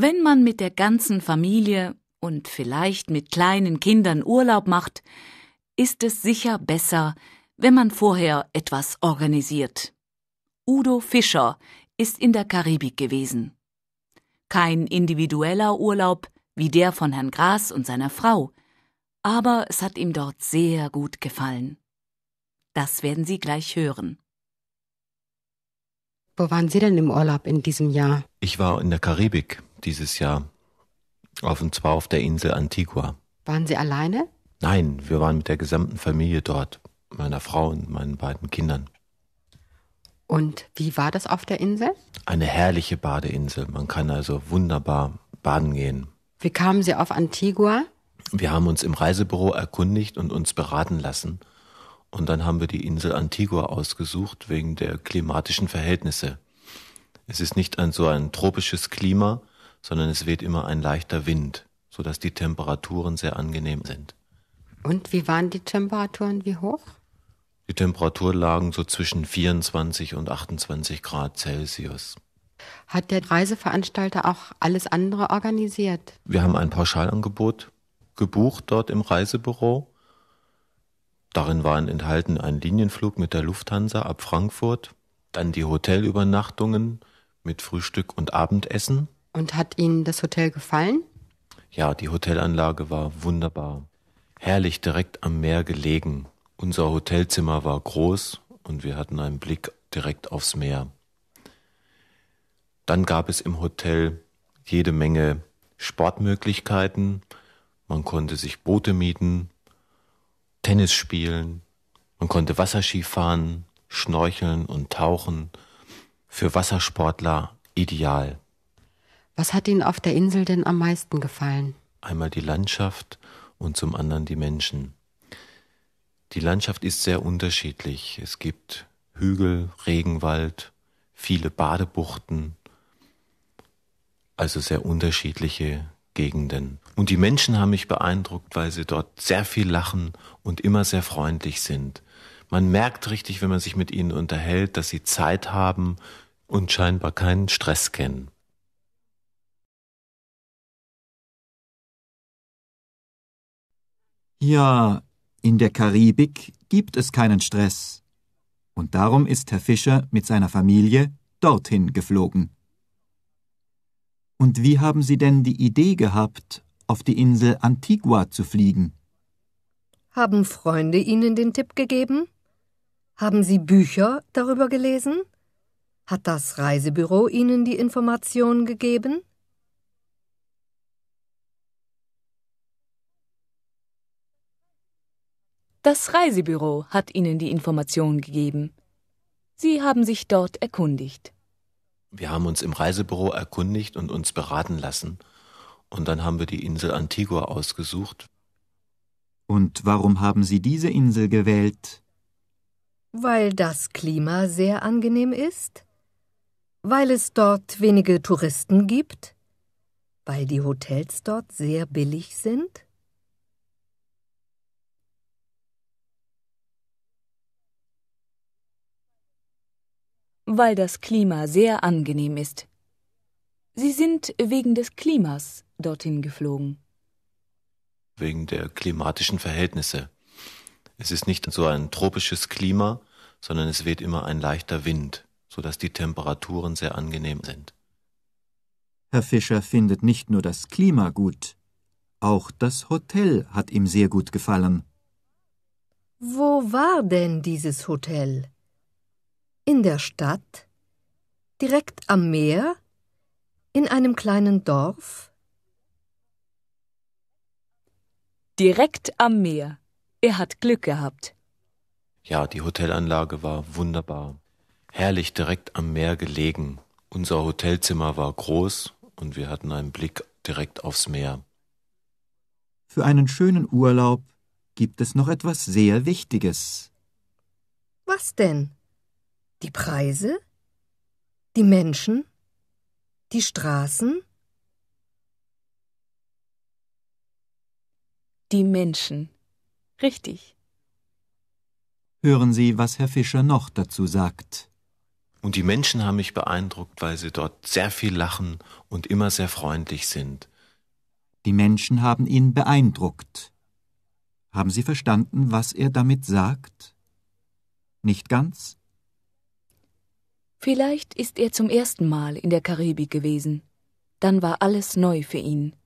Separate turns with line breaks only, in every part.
Wenn man mit der ganzen Familie und vielleicht mit kleinen Kindern Urlaub macht, ist es sicher besser, wenn man vorher etwas organisiert. Udo Fischer ist in der Karibik gewesen. Kein individueller Urlaub wie der von Herrn Gras und seiner Frau, aber es hat ihm dort sehr gut gefallen. Das werden Sie gleich hören.
Wo waren Sie denn im Urlaub in diesem Jahr? Ich war
in der Karibik dieses Jahr. Auf und zwar auf der Insel Antigua.
Waren Sie alleine?
Nein, wir waren mit der gesamten Familie dort. Meiner Frau und meinen beiden Kindern.
Und wie war das auf der Insel?
Eine herrliche Badeinsel. Man kann also wunderbar baden gehen.
Wie kamen Sie auf Antigua?
Wir haben uns im Reisebüro erkundigt und uns beraten lassen. Und dann haben wir die Insel Antigua ausgesucht wegen der klimatischen Verhältnisse. Es ist nicht ein, so ein tropisches Klima, sondern es weht immer ein leichter Wind, sodass die Temperaturen sehr angenehm
sind. Und wie waren die Temperaturen? Wie hoch?
Die Temperatur lagen so zwischen 24 und 28 Grad Celsius.
Hat der Reiseveranstalter auch alles andere organisiert?
Wir haben ein Pauschalangebot gebucht dort im Reisebüro. Darin waren enthalten ein Linienflug mit der Lufthansa ab Frankfurt, dann die Hotelübernachtungen mit Frühstück und Abendessen
und hat Ihnen das Hotel gefallen?
Ja, die Hotelanlage war wunderbar. Herrlich direkt am Meer gelegen. Unser Hotelzimmer war groß und wir hatten einen Blick direkt aufs Meer. Dann gab es im Hotel jede Menge Sportmöglichkeiten. Man konnte sich Boote mieten, Tennis spielen, man konnte Wasserski fahren, schnorcheln und tauchen. Für Wassersportler ideal.
Was hat Ihnen auf der Insel denn am meisten gefallen?
Einmal die Landschaft und zum anderen die Menschen. Die Landschaft ist sehr unterschiedlich. Es gibt Hügel, Regenwald, viele Badebuchten, also sehr unterschiedliche Gegenden. Und die Menschen haben mich beeindruckt, weil sie dort sehr viel lachen und immer sehr freundlich sind. Man merkt richtig, wenn man sich mit ihnen unterhält, dass sie Zeit haben und scheinbar keinen Stress kennen.
Ja, in der Karibik gibt es keinen Stress. Und darum ist Herr Fischer mit seiner Familie dorthin geflogen. Und wie haben Sie denn die Idee gehabt, auf die Insel Antigua zu fliegen?
Haben Freunde Ihnen den Tipp gegeben? Haben Sie Bücher darüber gelesen? Hat das Reisebüro Ihnen die Information
gegeben? Das Reisebüro hat Ihnen die Information gegeben. Sie haben sich dort erkundigt.
Wir haben uns im Reisebüro erkundigt und uns beraten lassen. Und dann haben wir die Insel Antigua ausgesucht.
Und warum haben Sie diese Insel gewählt?
Weil das Klima sehr angenehm ist? Weil es dort wenige Touristen gibt? Weil die Hotels dort sehr billig sind?
weil das Klima sehr angenehm ist. Sie sind wegen des Klimas dorthin geflogen.
Wegen der klimatischen Verhältnisse. Es ist nicht so ein tropisches Klima, sondern es weht immer ein leichter Wind, sodass die Temperaturen sehr angenehm sind.
Herr Fischer findet nicht nur das Klima gut, auch das Hotel hat ihm sehr gut gefallen.
Wo war denn dieses Hotel? in der Stadt, direkt am Meer, in
einem kleinen Dorf? Direkt am Meer. Er hat Glück gehabt.
Ja, die Hotelanlage war wunderbar. Herrlich direkt am Meer gelegen. Unser Hotelzimmer war groß und wir hatten einen Blick direkt aufs Meer.
Für einen schönen Urlaub gibt es noch etwas sehr Wichtiges.
Was denn? Die Preise? Die Menschen? Die Straßen?
Die Menschen. Richtig.
Hören Sie, was Herr Fischer noch dazu sagt. Und die Menschen haben mich beeindruckt, weil sie dort sehr viel lachen und immer sehr freundlich sind.
Die Menschen haben ihn beeindruckt. Haben Sie verstanden, was er damit sagt? Nicht ganz?
Vielleicht ist er zum ersten Mal in der Karibik gewesen. Dann war alles neu für ihn.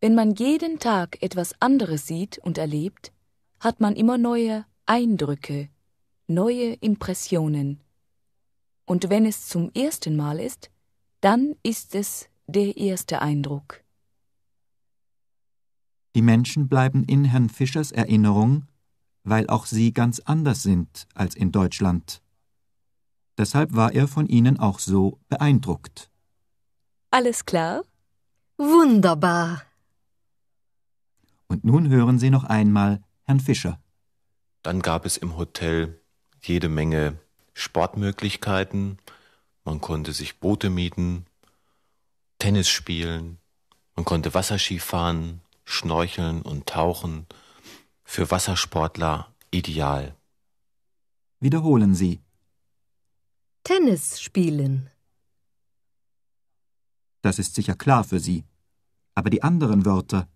Wenn man jeden Tag etwas anderes sieht und erlebt, hat man immer neue Eindrücke, neue Impressionen. Und wenn es zum ersten Mal ist, dann ist es der erste Eindruck.
Die Menschen bleiben in Herrn Fischers Erinnerung, weil auch sie ganz anders sind als in Deutschland. Deshalb war er von ihnen auch so beeindruckt.
Alles
klar? Wunderbar.
Und nun hören
Sie noch einmal Herrn Fischer.
Dann gab es im Hotel jede Menge Sportmöglichkeiten. Man konnte sich Boote mieten, Tennis spielen, man konnte Wasserski fahren, schnorcheln und tauchen. Für Wassersportler ideal. Wiederholen Sie.
Tennis spielen.
Das
ist sicher klar für Sie. Aber die anderen Wörter,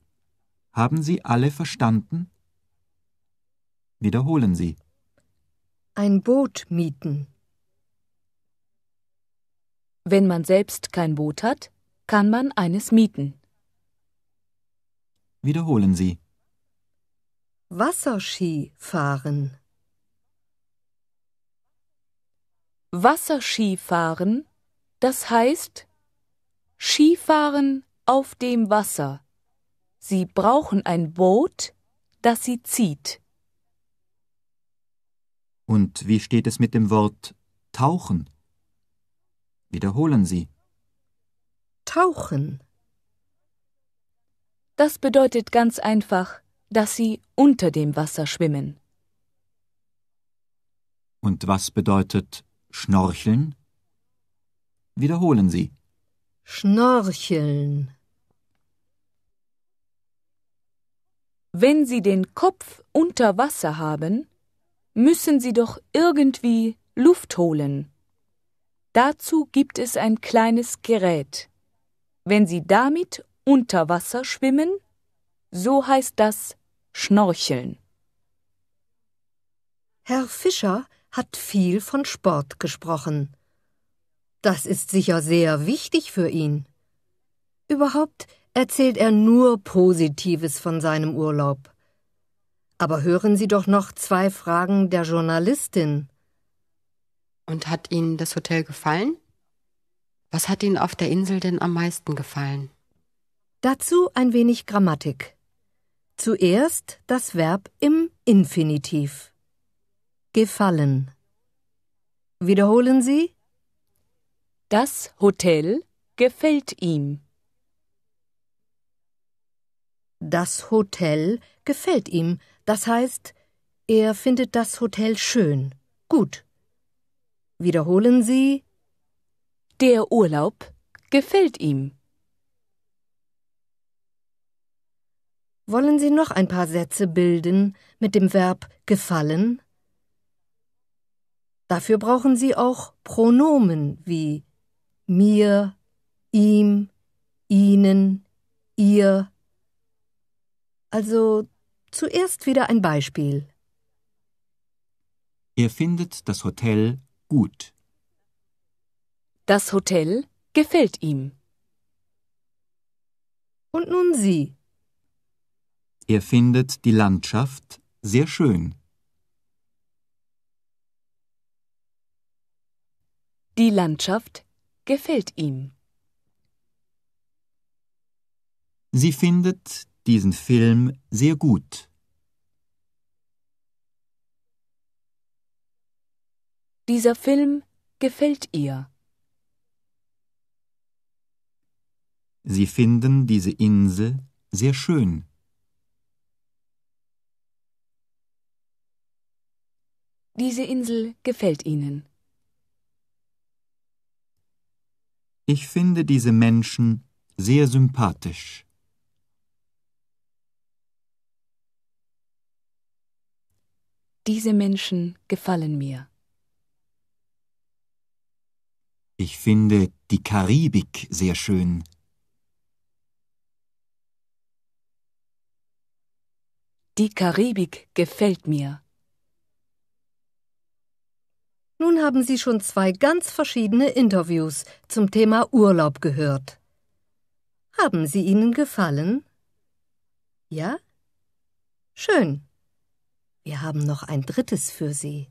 haben Sie alle verstanden? Wiederholen Sie.
Ein Boot mieten. Wenn man selbst kein Boot hat, kann man eines mieten.
Wiederholen Sie.
Wasserski fahren. Wasserskifahren, das heißt Skifahren auf dem Wasser. Sie brauchen ein Boot, das sie zieht.
Und wie steht es mit dem Wort tauchen? Wiederholen Sie. Tauchen.
Das bedeutet ganz einfach, dass sie unter dem Wasser schwimmen.
Und was bedeutet Schnorcheln. Wiederholen Sie.
Schnorcheln. Wenn Sie den Kopf unter Wasser haben, müssen Sie doch irgendwie Luft holen. Dazu gibt es ein kleines Gerät. Wenn Sie damit unter Wasser schwimmen, so heißt das Schnorcheln. Herr Fischer hat viel von
Sport gesprochen. Das ist sicher sehr wichtig für ihn. Überhaupt erzählt er nur Positives von seinem Urlaub.
Aber hören Sie doch noch zwei Fragen der Journalistin. Und hat Ihnen das Hotel gefallen? Was hat Ihnen auf der Insel denn am meisten gefallen? Dazu ein wenig Grammatik. Zuerst
das Verb im Infinitiv gefallen. Wiederholen Sie. Das Hotel gefällt ihm. Das Hotel gefällt ihm. Das heißt, er findet das Hotel schön, gut. Wiederholen Sie. Der Urlaub gefällt ihm. Wollen Sie noch ein paar Sätze bilden mit dem Verb gefallen? Dafür brauchen Sie auch Pronomen wie mir, ihm, ihnen, ihr. Also zuerst wieder ein Beispiel.
Er findet das Hotel gut.
Das Hotel gefällt ihm. Und nun Sie.
Er findet die Landschaft sehr schön.
Die Landschaft gefällt ihm.
Sie findet diesen Film sehr gut.
Dieser Film gefällt ihr.
Sie finden diese Insel sehr schön.
Diese Insel gefällt Ihnen.
Ich finde diese Menschen sehr sympathisch.
Diese Menschen gefallen mir.
Ich finde die Karibik sehr schön.
Die Karibik gefällt mir. Nun
haben Sie schon zwei ganz verschiedene Interviews zum Thema Urlaub gehört. Haben sie Ihnen gefallen? Ja?
Schön. Wir haben noch ein drittes für Sie.